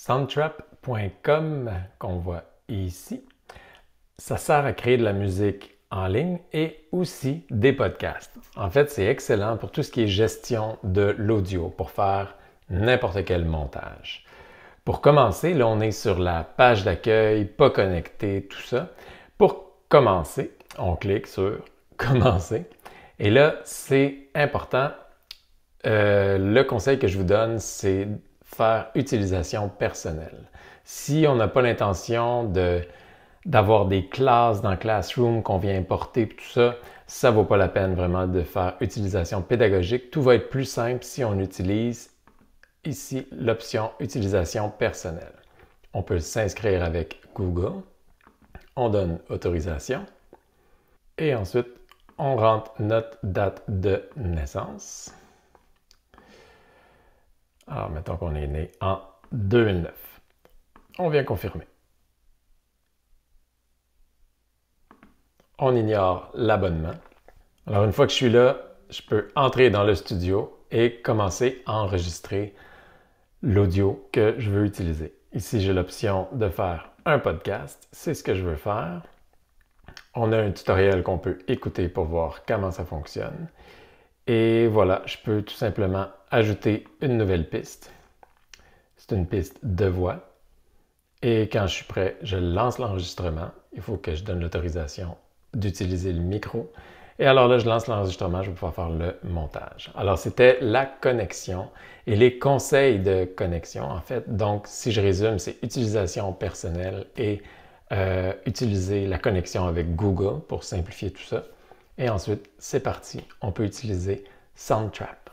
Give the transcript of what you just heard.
Soundtrap.com qu'on voit ici, ça sert à créer de la musique en ligne et aussi des podcasts. En fait, c'est excellent pour tout ce qui est gestion de l'audio, pour faire n'importe quel montage. Pour commencer, là, on est sur la page d'accueil, pas connecté, tout ça. Pour commencer, on clique sur Commencer. Et là, c'est important. Euh, le conseil que je vous donne, c'est faire utilisation personnelle. Si on n'a pas l'intention d'avoir des classes dans Classroom qu'on vient importer, tout ça, ça vaut pas la peine vraiment de faire utilisation pédagogique. Tout va être plus simple si on utilise ici l'option utilisation personnelle. On peut s'inscrire avec Google. On donne autorisation. Et ensuite, on rentre notre date de naissance. Alors, mettons qu'on est né en 2009. On vient confirmer. On ignore l'abonnement. Alors, une fois que je suis là, je peux entrer dans le studio et commencer à enregistrer l'audio que je veux utiliser. Ici, j'ai l'option de faire un podcast. C'est ce que je veux faire. On a un tutoriel qu'on peut écouter pour voir comment ça fonctionne. Et voilà, je peux tout simplement ajouter une nouvelle piste. C'est une piste de voix. Et quand je suis prêt, je lance l'enregistrement. Il faut que je donne l'autorisation d'utiliser le micro. Et alors là, je lance l'enregistrement, je vais pouvoir faire le montage. Alors, c'était la connexion et les conseils de connexion, en fait. Donc, si je résume, c'est utilisation personnelle et euh, utiliser la connexion avec Google pour simplifier tout ça. Et ensuite, c'est parti, on peut utiliser Soundtrap.